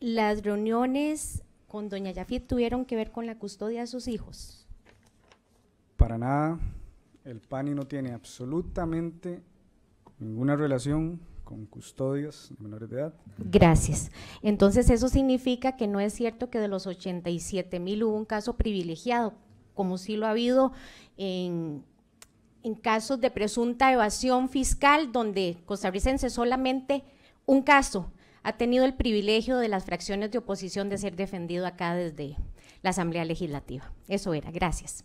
las reuniones con doña Yafit tuvieron que ver con la custodia de sus hijos? Para nada. El PANI no tiene absolutamente ninguna relación con custodias de menores de edad. Gracias. Entonces eso significa que no es cierto que de los 87 mil hubo un caso privilegiado, como sí lo ha habido en, casos de presunta evasión fiscal, donde costarricense solamente un caso ha tenido el privilegio de las fracciones de oposición de ser defendido acá desde la Asamblea Legislativa. Eso era, gracias.